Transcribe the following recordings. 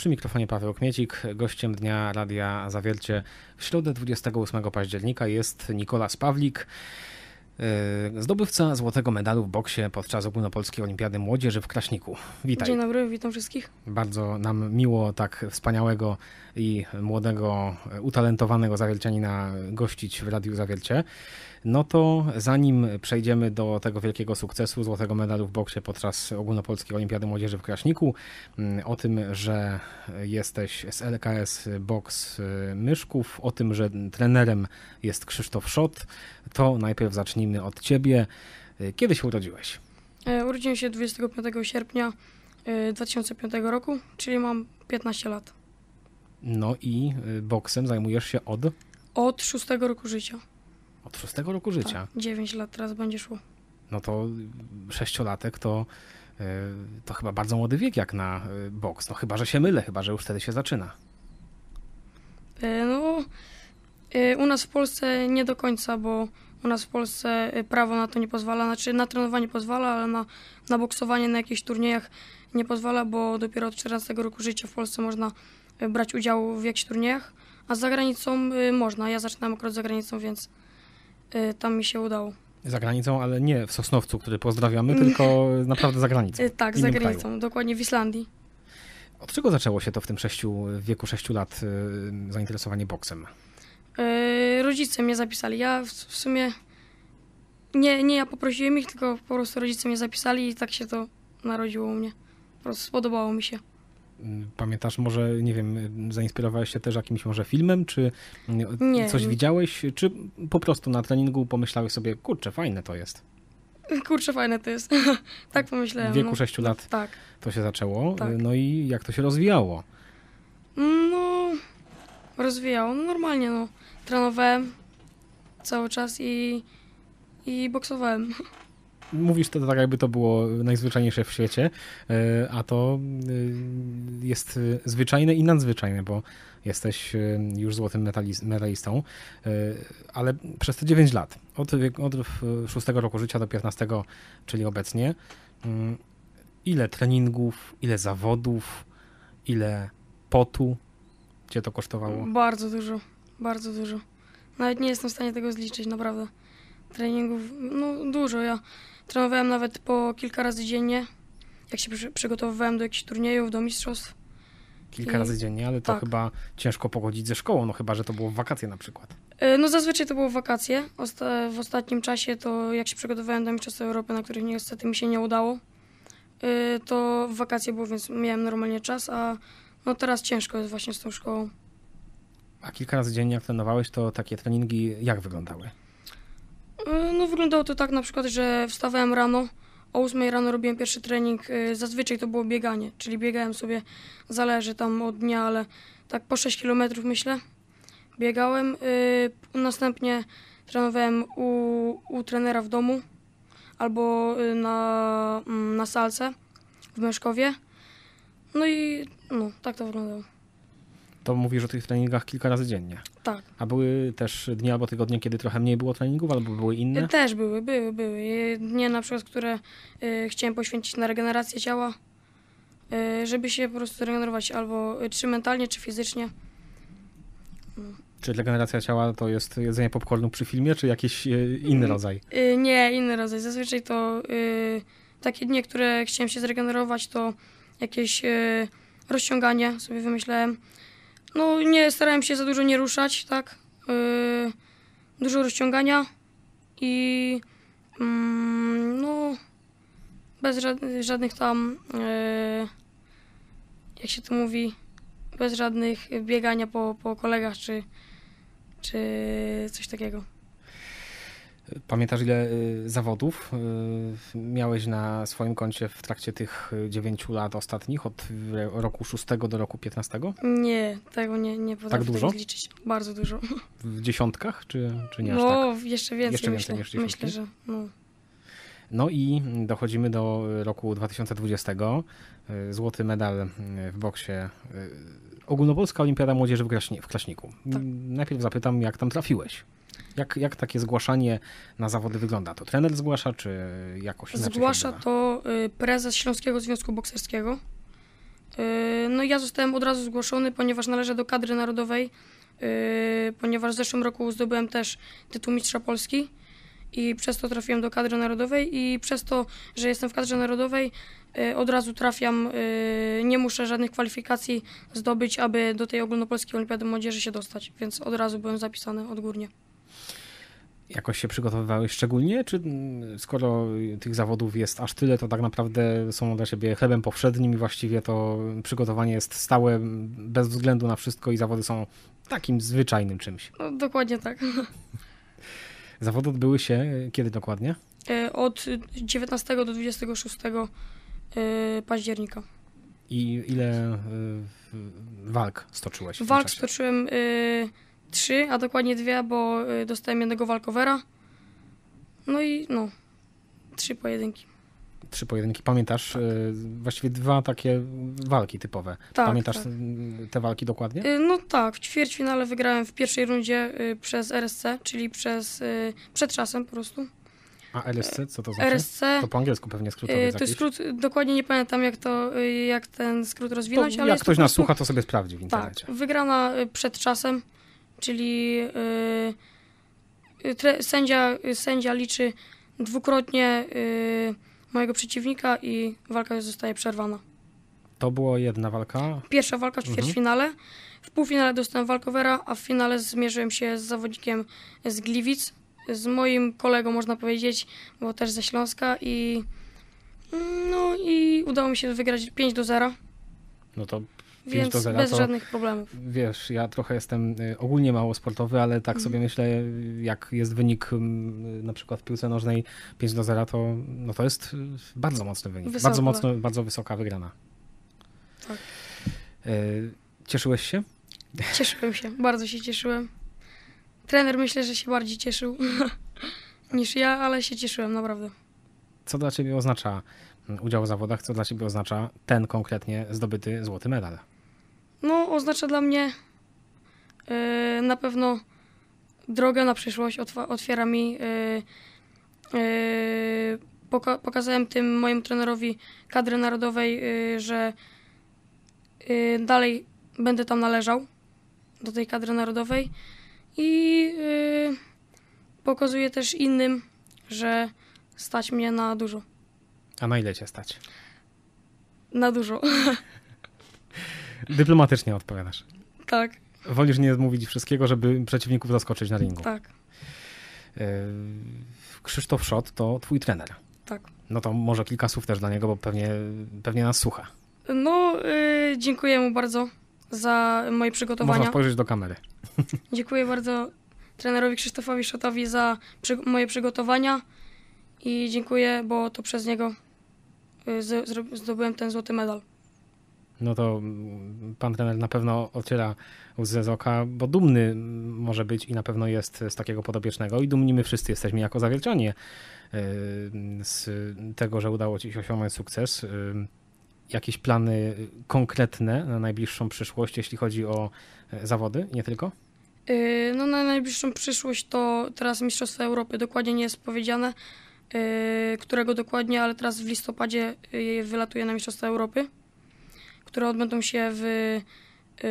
Przy mikrofonie Paweł Kmiecik, gościem Dnia Radia Zawiercie w środę 28 października jest Nikolas Pawlik, y, zdobywca złotego medalu w boksie podczas Ogólnopolskiej Olimpiady Młodzieży w Kraśniku. Witaj. Dzień dobry, witam wszystkich. Bardzo nam miło tak wspaniałego i młodego, utalentowanego zawiercianina gościć w Radiu Zawiercie no to zanim przejdziemy do tego wielkiego sukcesu złotego medalu w boksie podczas Ogólnopolskiej Olimpiady Młodzieży w Kraśniku, mm, o tym, że jesteś z LKS Boks y, Myszków, o tym, że trenerem jest Krzysztof Szot, to najpierw zacznijmy od ciebie. Y, kiedy się urodziłeś? E, urodziłem się 25 sierpnia 2005 y, roku, czyli mam 15 lat. No i boksem zajmujesz się od? Od szóstego roku życia. Od szóstego roku życia. Tak, 9 lat teraz będzie szło. No to sześciolatek to, e, to chyba bardzo młody wiek jak na e, boks. No chyba, że się mylę, chyba, że już wtedy się zaczyna. E, no, u nas w Polsce nie do końca, bo u nas w Polsce prawo na to nie pozwala, znaczy na trenowanie pozwala, ale na, na boksowanie na jakichś turniejach nie pozwala, bo dopiero od 14 roku życia w Polsce można brać udział w jakichś turniejach, a za granicą można. Ja zaczynam akurat za granicą, więc Y, tam mi się udało. Za granicą, ale nie w Sosnowcu, który pozdrawiamy, tylko naprawdę za granicą. Y, tak, za granicą, kraju. dokładnie w Islandii. Od czego zaczęło się to w tym sześciu, w wieku 6 lat y, zainteresowanie boksem? rodzice mnie zapisali. Ja w, w sumie nie, nie ja poprosiłem ich, tylko po prostu rodzice mnie zapisali i tak się to narodziło u mnie. Po prostu spodobało mi się. Pamiętasz może, nie wiem, zainspirowałeś się też jakimś może filmem, czy mm, nie. coś widziałeś, czy po prostu na treningu pomyślałeś sobie, kurczę, fajne to jest? Kurczę, fajne to jest. tak pomyślałem. W wieku no. 6 lat tak. to się zaczęło. Tak. No i jak to się rozwijało? No, rozwijało. No normalnie, no. Trenowałem cały czas i, i boksowałem. mówisz to tak, jakby to było najzwyczajniejsze w świecie, e, a to e, jest zwyczajne i nadzwyczajne, bo jesteś e, już złotym medalistą, ale przez te 9 lat, od, od 6 roku życia do 15, czyli obecnie, mm, ile treningów, ile zawodów, ile potu cię to kosztowało? Bardzo dużo, bardzo dużo. Nawet nie jestem w stanie tego zliczyć, naprawdę. Treningów, no dużo. Ja Trenowałem nawet po kilka razy dziennie, jak się przygotowywałem do jakichś turniejów, do mistrzostw. Kilka I... razy dziennie, ale to tak. chyba ciężko pogodzić ze szkołą, no chyba, że to było w wakacje na przykład. E, no zazwyczaj to było wakacje. Osta w ostatnim czasie to jak się przygotowywałem do Mistrzostw Europy, na których niestety mi się nie udało, e, to wakacje było, więc miałem normalnie czas, a no teraz ciężko jest właśnie z tą szkołą. A kilka razy dziennie jak trenowałeś, to takie treningi jak wyglądały? E, no wyglądało to tak na przykład, że wstawałem rano, o 8 rano robiłem pierwszy trening. E, zazwyczaj to było bieganie, czyli biegałem sobie, zależy tam od dnia, ale tak po 6 km myślę. Biegałem. E, następnie trenowałem u, u trenera w domu albo na, mm, na salce w Mieszkowie No i no, tak to wyglądało to mówisz o tych treningach kilka razy dziennie. Tak. A były też dni albo tygodnie, kiedy trochę mniej było treningów, albo były inne? Też były, były, były. Dnie na przykład, które y, chciałem poświęcić na regenerację ciała, y, żeby się po prostu regenerować albo y, czy mentalnie, czy fizycznie. Czy regeneracja ciała to jest jedzenie popcornu przy filmie, czy jakiś y, inny mm, rodzaj? Y, nie, inny rodzaj. Zazwyczaj to takie dni, które chciałem się zregenerować, to jakieś rozciąganie sobie wymyślałem, no nie, starałem się za dużo nie ruszać, tak. Yy, dużo rozciągania i yy, no bez żadnych, żadnych tam yy, jak się to mówi, bez żadnych biegania po, po kolegach czy, czy coś takiego. Pamiętasz, ile y, zawodów y, miałeś na swoim koncie w trakcie tych 9 y, lat ostatnich, od roku 6 do roku 15? Nie, tego nie, nie potrafię tak, tak dużo? liczyć. Bardzo dużo. W dziesiątkach, czy, czy nie aż no, tak? jeszcze więcej. Jeszcze więcej myślę, myślę że. No. No i dochodzimy do roku 2020. Złoty medal w boksie. Ogólnopolska Olimpiada Młodzieży w, Kraśniku. w Tak. Najpierw zapytam, jak tam trafiłeś? Jak, jak takie zgłaszanie na zawody wygląda? To trener zgłasza, czy jakoś inaczej? Zgłasza to y, prezes Śląskiego Związku Bokserskiego. Y, no ja zostałem od razu zgłoszony, ponieważ należę do kadry narodowej, y, ponieważ w zeszłym roku zdobyłem też tytuł mistrza Polski i przez to trafiłem do kadry narodowej i przez to, że jestem w kadrze narodowej, od razu trafiam, nie muszę żadnych kwalifikacji zdobyć, aby do tej ogólnopolskiej olimpiady młodzieży się dostać, więc od razu byłem zapisany odgórnie jakoś się przygotowywałeś szczególnie, czy mm, skoro tych zawodów jest aż tyle, to tak naprawdę są dla siebie chlebem powszednim i właściwie to przygotowanie jest stałe bez względu na wszystko i zawody są takim zwyczajnym czymś. No, dokładnie tak. Zawody odbyły się kiedy dokładnie? E, od 19 do 26 e, października. I ile e, walk stoczyłeś? Walk stoczyłem. Y trzy, a dokładnie dwie, bo y, dostałem jednego walkowera. No i no, trzy pojedynki. Trzy pojedynki. Pamiętasz tak. Y, właściwie dwa takie walki typowe. Tak, Pamiętasz tak. Y, te walki dokładnie? No tak, w ćwierćfinale wygrałem w pierwszej rundzie przez RSC, czyli przez, przed czasem po prostu. A RSC co to znaczy? RSC, to po angielsku pewnie skrót. to jest skrót, dokładnie nie pamiętam jak, to, jak ten skrót rozwinąć. To, ale jak ktoś nas słucha, to sobie sprawdzi w tak, internecie. Tak, wygrana przed czasem czyli y, y, sędzia, sędzia liczy dwukrotnie y, mojego przeciwnika i walka zostaje przerwana. To była jedna walka? Pierwsza walka w mhm. ćwierćfinale. Mhm. W półfinale dostałem walkowera, a w finale zmierzyłem się z zawodnikiem z Gliwic, z moim kolegą można powiedzieć, bo też ze Śląska i mm, no i udało mi się wygrać 5 do 0. No to więc do zera, bez to, żadnych problemów. Wiesz, ja trochę jestem y, ogólnie mało sportowy, ale tak mhm. sobie myślę, y, jak jest wynik mm, y, na przykład w piłce nożnej 5 do 0, to, no to jest bardzo mocny wynik. Wysoka. Bardzo mocno, bardzo wysoka wygrana. Tak. Cieszyłeś się? Cieszyłem się, bardzo się cieszyłem. Trener myślę, że się bardziej cieszył niż ja, ale się cieszyłem naprawdę. Co dla ciebie oznacza mm, udział w zawodach, co dla ciebie oznacza ten konkretnie zdobyty złoty medal? no oznacza dla mnie yy, na pewno drogę na przyszłość, otwiera mi. Yy, yy, pokazałem tym mojemu trenerowi kadry narodowej, y, że y, dalej będę tam należał do tej kadry narodowej i y, pokazuję też innym, że stać mnie na dużo. A na ile cię stać? Na dużo. Dyplomatycznie odpowiadasz. Tak. Wolisz nie mówić wszystkiego, żeby przeciwników zaskoczyć na ringu. Tak. E, Krzysztof Szot to twój trener. Tak. No to może kilka słów też dla niego, bo pewnie, pewnie nas słucha. No, yy, dziękuję mu bardzo za moje przygotowania. Można spojrzeć do kamery. Dziękuję bardzo trenerowi Krzysztofowi Szotowi za przy, moje przygotowania i dziękuję, bo to przez niego z, y, z, zdobyłem ten złoty medal no to pan trener na pewno ociera łzy z oka, bo dumny może być i na pewno jest z takiego podobiecznego i dumni my wszyscy jesteśmy jako zawielczanie y, z tego, że udało ci się osiągnąć sukces. Y, jakieś plany konkretne na najbliższą przyszłość, jeśli chodzi o y, zawody, nie tylko? No na najbliższą przyszłość to teraz Mistrzostwa Europy, dokładnie nie jest powiedziane, którego dokładnie, ale teraz w listopadzie wylatuje na Mistrzostwa Europy które odbędą się w, yy,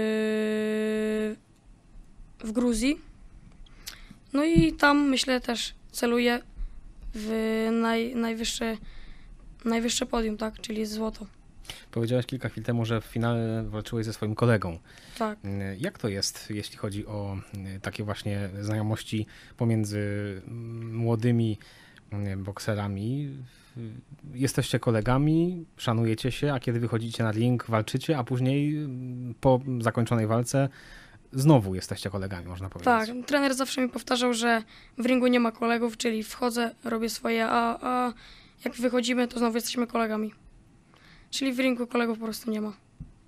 w Gruzji. No i tam myślę też celuję w naj, najwyższe, najwyższe podium, tak, czyli złoto. Powiedziałeś kilka chwil temu, że w finale walczyłeś ze swoim kolegą. Tak. Yy, jak to jest, jeśli chodzi o yy, takie właśnie znajomości pomiędzy mm, młodymi bokserami jesteście kolegami, szanujecie się, a kiedy wychodzicie na link, walczycie, a później mm, po zakończonej walce znowu jesteście kolegami, można powiedzieć. Tak, trener zawsze mi powtarzał, że w ringu nie ma kolegów, czyli wchodzę, robię swoje, a, a jak wychodzimy, to znowu jesteśmy kolegami. Czyli w ringu kolegów po prostu nie ma.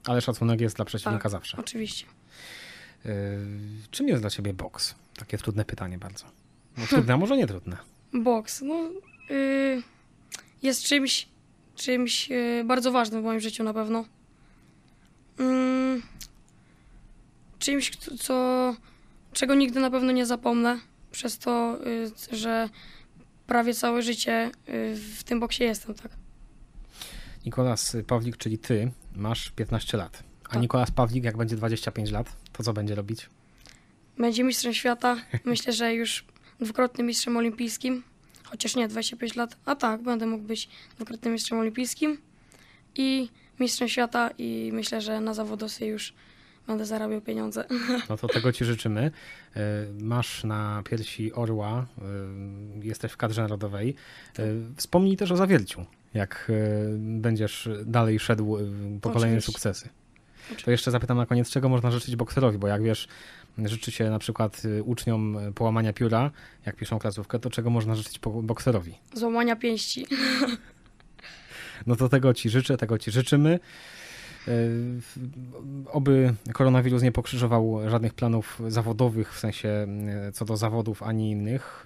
Ale szacunek jest dla przeciwnika tak, zawsze. Oczywiście. Yy, czym jest dla ciebie boks? Takie trudne pytanie bardzo. No, trudne, a może nie trudne. Boks, no. Yy jest czymś, czymś e, bardzo ważnym w moim życiu na pewno. Mm, czymś, co, czego nigdy na pewno nie zapomnę, przez to, e, że prawie całe życie e, w tym boksie jestem, tak. Nikolas Pawlik, czyli ty, masz 15 lat. A tak. Nikolas Pawlik, jak będzie 25 lat, to co będzie robić? Będzie mistrzem świata. Myślę, że już dwukrotnym mistrzem olimpijskim chociaż nie, 25 lat, a tak, będę mógł być dwukrotnym mistrzem olimpijskim i mistrzem świata i myślę, że na zawodosy już będę zarabiał pieniądze. No to tego ci życzymy. E, masz na piersi orła, e, jesteś w kadrze narodowej. E, tak. Wspomnij też o Zawierciu, jak będziesz dalej szedł po kolejne sukcesy. To jeszcze zapytam na koniec, czego można życzyć bokserowi, bo jak wiesz, życzy się na przykład y, uczniom y, połamania pióra, jak piszą klasówkę, to czego można życzyć bokserowi? Złamania pięści. No to tego ci życzę, tego ci życzymy. Y, oby koronawirus nie pokrzyżował żadnych planów zawodowych, w sensie co do zawodów, ani innych,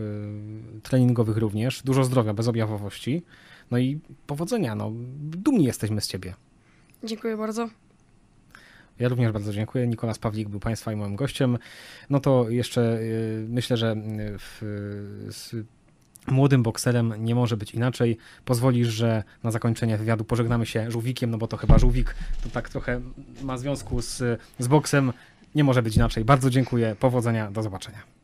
treningowych również. Dużo zdrowia, bezobjawowości. No i powodzenia. No, dumni jesteśmy z ciebie. Dziękuję bardzo. Ja również bardzo dziękuję. Nikolas Pawlik był Państwa i moim gościem. No to jeszcze y, myślę, że y, w, z młodym bokserem nie może być inaczej. Pozwolisz, że na zakończenie wywiadu pożegnamy się żółwikiem, no bo to chyba żółwik to tak trochę ma związku z, z boksem. Nie może być inaczej. Bardzo dziękuję. Powodzenia. Do zobaczenia.